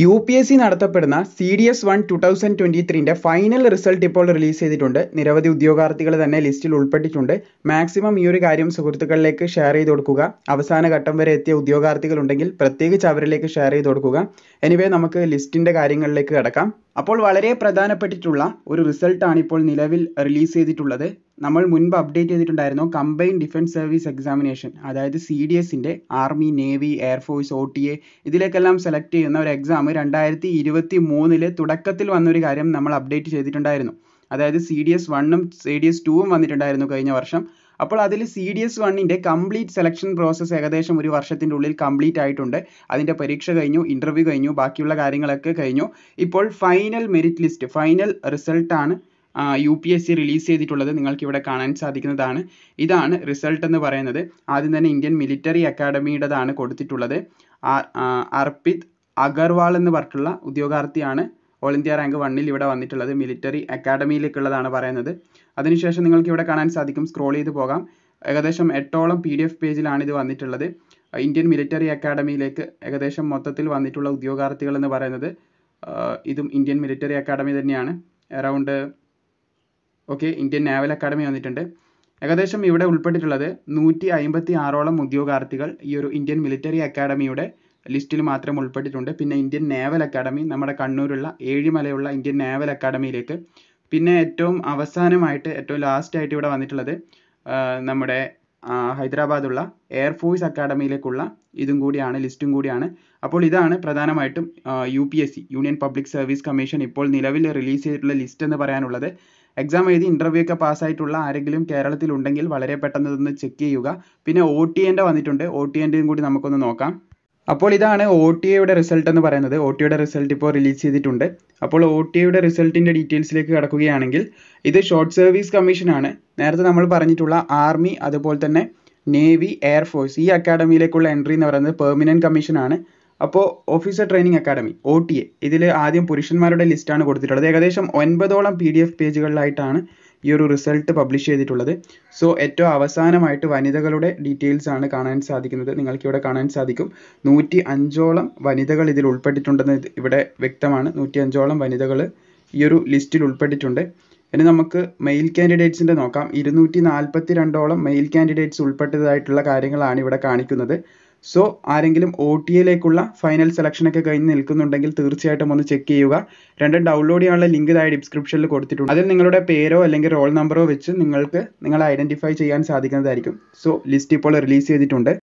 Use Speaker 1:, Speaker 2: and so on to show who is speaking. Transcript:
Speaker 1: U P S C നടത്തപ്പെടുന്ന C D S one two thousand twenty ത്രീൻ്റെ final result ഇപ്പോൾ release ചെയ്തിട്ടുണ്ട് നിരവധി ഉദ്യോഗാർത്ഥികൾ തന്നെ ലിസ്റ്റിൽ ഉൾപ്പെട്ടിട്ടുണ്ട് മാക്സിമം ഈ ഒരു കാര്യം സുഹൃത്തുക്കളിലേക്ക് ഷെയർ ചെയ്ത് കൊടുക്കുക അവസാന ഘട്ടം വരെ എത്തിയ ഉദ്യോഗാർത്ഥികളുണ്ടെങ്കിൽ പ്രത്യേകിച്ച് അവരിലേക്ക് ഷെയർ ചെയ്ത് കൊടുക്കുക എനിവേ നമുക്ക് ലിസ്റ്റിൻ്റെ കാര്യങ്ങളിലേക്ക് കിടക്കാം അപ്പോൾ വളരെ പ്രധാനപ്പെട്ടിട്ടുള്ള ഒരു റിസൾട്ടാണ് ഇപ്പോൾ നിലവിൽ റിലീസ് ചെയ്തിട്ടുള്ളത് നമ്മൾ മുൻപ് അപ്ഡേറ്റ് ചെയ്തിട്ടുണ്ടായിരുന്നു കമ്പൈൻ ഡിഫൻസ് സർവീസ് എക്സാമിനേഷൻ അതായത് സി ഡി എസിൻ്റെ army navy air force O T A ഇതിലേക്കെല്ലാം സെലക്ട് ചെയ്യുന്ന ഒരു എക്സാം രണ്ടായിരത്തി ഇരുപത്തി മൂന്നില് തുടക്കത്തിൽ വന്നൊരു കാര്യം നമ്മൾ അപ്ഡേറ്റ് ചെയ്തിട്ടുണ്ടായിരുന്നു അതായത് സി ഡി എസ് വണ്ണും സി ഡി എസ് വന്നിട്ടുണ്ടായിരുന്നു കഴിഞ്ഞ വർഷം അപ്പോൾ അതിൽ സി ഡി എസ് വണ്ണിൻ്റെ കംപ്ലീറ്റ് സെലക്ഷൻ പ്രോസസ്സ് ഏകദേശം ഒരു വർഷത്തിൻ്റെ ഉള്ളിൽ കംപ്ലീറ്റ് ആയിട്ടുണ്ട് അതിൻ്റെ പരീക്ഷ കഴിഞ്ഞു ഇൻ്റർവ്യൂ കഴിഞ്ഞു ബാക്കിയുള്ള കാര്യങ്ങളൊക്കെ കഴിഞ്ഞു ഇപ്പോൾ ഫൈനൽ മെറിറ്റ് ലിസ്റ്റ് ഫൈനൽ റിസൾട്ടാണ് U P S C release ചെയ്തിട്ടുള്ളത് നിങ്ങൾക്ക് ഇവിടെ കാണാൻ സാധിക്കുന്നതാണ് ഇതാണ് റിസൾട്ട് എന്ന് പറയുന്നത് ആദ്യം തന്നെ ഇന്ത്യൻ മിലിറ്ററി അക്കാഡമിയുടേതാണ് കൊടുത്തിട്ടുള്ളത് അർപ്പിത് അഗർവാൾ എന്ന് പറഞ്ഞിട്ടുള്ള ഉദ്യോഗാർത്ഥിയാണ് ഓൾ ഇന്ത്യ റാങ്ക് വണ്ണിൽ ഇവിടെ വന്നിട്ടുള്ളത് മിലിറ്ററി അക്കാഡമിയിലേക്കുള്ളതാണ് പറയുന്നത് അതിനുശേഷം നിങ്ങൾക്ക് ഇവിടെ കാണാൻ സാധിക്കും സ്ക്രോൾ ചെയ്ത് പോകാം ഏകദേശം എട്ടോളം പി ഡി എഫ് പേജിലാണ് ഇത് വന്നിട്ടുള്ളത് ഇന്ത്യൻ മിലിറ്ററി അക്കാഡമിയിലേക്ക് ഏകദേശം മൊത്തത്തിൽ വന്നിട്ടുള്ള ഉദ്യോഗാർത്ഥികൾ എന്ന് പറയുന്നത് ഇതും ഇന്ത്യൻ മിലിറ്ററി അക്കാഡമി തന്നെയാണ് around okay Indian naval academy വന്നിട്ടുണ്ട് ഏകദേശം ഇവിടെ ഉൾപ്പെട്ടിട്ടുള്ളത് നൂറ്റി അമ്പത്തി ആറോളം ഉദ്യോഗാർത്ഥികൾ ഈ ഒരു ഇന്ത്യൻ മിലിറ്ററി അക്കാഡമിയുടെ ലിസ്റ്റിൽ മാത്രം ഉൾപ്പെട്ടിട്ടുണ്ട് പിന്നെ ഇന്ത്യൻ നേവൽ അക്കാഡമി നമ്മുടെ കണ്ണൂരുള്ള ഏഴിമലയുള്ള ഇന്ത്യൻ നേവൽ അക്കാഡമിയിലേക്ക് പിന്നെ ഏറ്റവും അവസാനമായിട്ട് ഏറ്റവും ലാസ്റ്റ് ആയിട്ട് ഇവിടെ വന്നിട്ടുള്ളത് നമ്മുടെ ഹൈദരാബാദുള്ള എയർഫോഴ്സ് അക്കാഡമിയിലേക്കുള്ള ഇതും കൂടിയാണ് ലിസ്റ്റും കൂടിയാണ് അപ്പോൾ ഇതാണ് പ്രധാനമായിട്ടും U P S C union public service commission ഇപ്പോൾ നിലവിൽ റിലീസ് ചെയ്തിട്ടുള്ള ലിസ്റ്റ് എന്ന് പറയാനുള്ളത് എക്സാം എഴുതി ഇൻ്റർവ്യൂ ഒക്കെ പാസ്സായിട്ടുള്ള ആരെങ്കിലും കേരളത്തിൽ ഉണ്ടെങ്കിൽ വളരെ പെട്ടെന്ന് ഇതൊന്ന് ചെക്ക് ചെയ്യുക പിന്നെ ഒ ടി എൻ്റെ വന്നിട്ടുണ്ട് ഒ ടി എൻ്റെയും കൂടി നമുക്കൊന്ന് നോക്കാം അപ്പോൾ ഇതാണ് ഒ ടി എയുടെ റിസൾട്ട് എന്ന് പറയുന്നത് ഒ ടി എയുടെ റിസൾട്ട് ഇപ്പോൾ റിലീസ് ചെയ്തിട്ടുണ്ട് അപ്പോൾ ഒ ടി എയുടെ റിസൾട്ടിൻ്റെ ഡീറ്റെയിൽസിലേക്ക് കടക്കുകയാണെങ്കിൽ ഇത് ഷോർട്ട് സർവീസ് കമ്മീഷനാണ് നേരത്തെ നമ്മൾ പറഞ്ഞിട്ടുള്ള ആർമി അതുപോലെ തന്നെ നേവി എയർഫോഴ്സ് ഈ അക്കാഡമിയിലേക്കുള്ള എൻട്രി എന്ന് പറയുന്നത് പെർമനൻറ്റ് കമ്മീഷനാണ് അപ്പോൾ officer training academy O T A ഇതിൽ ആദ്യം പുരുഷന്മാരുടെ ലിസ്റ്റാണ് കൊടുത്തിട്ടുള്ളത് ഏകദേശം ഒൻപതോളം പി ഡി എഫ് പേജുകളിലായിട്ടാണ് ഈ ഒരു result publish ചെയ്തിട്ടുള്ളത് so ഏറ്റവും അവസാനമായിട്ട് വനിതകളുടെ details ആണ് കാണാൻ സാധിക്കുന്നത് നിങ്ങൾക്ക് ഇവിടെ കാണാൻ സാധിക്കും നൂറ്റി അഞ്ചോളം വനിതകൾ ഇതിൽ ഉൾപ്പെട്ടിട്ടുണ്ടെന്ന് ഇവിടെ വ്യക്തമാണ് നൂറ്റി അഞ്ചോളം വനിതകൾ ഈ ഒരു list ൽ ഉൾപ്പെട്ടിട്ടുണ്ട് ഇനി നമുക്ക് മെയിൽ കാൻഡിഡേറ്റ്സിൻ്റെ നോക്കാം ഇരുന്നൂറ്റി നാൽപ്പത്തി രണ്ടോളം മെയിൽ കാൻഡിഡേറ്റ്സ് ഉൾപ്പെട്ടതായിട്ടുള്ള കാര്യങ്ങളാണ് ഇവിടെ കാണിക്കുന്നത് സോ ആരെങ്കിലും ഒ ടി എയിലേക്കുള്ള ഫൈനൽ സെലക്ഷനൊക്കെ കഴിഞ്ഞ് നിൽക്കുന്നുണ്ടെങ്കിൽ തീർച്ചയായിട്ടും ഒന്ന് ചെക്ക് ചെയ്യുക രണ്ടും ഡൗൺലോഡ് ചെയ്യാനുള്ള ലിങ്ക് താഴെ ഡിസ്ക്രിപ്ഷനിൽ കൊടുത്തിട്ടുണ്ട് അതിൽ നിങ്ങളുടെ പേരോ അല്ലെങ്കിൽ റോൾ നമ്പറോ വെച്ച് നിങ്ങൾക്ക് നിങ്ങളെ ഐഡൻറ്റിഫൈ ചെയ്യാൻ സാധിക്കുന്നതായിരിക്കും സോ ലിസ്റ്റ് ഇപ്പോൾ റിലീസ് ചെയ്തിട്ടുണ്ട്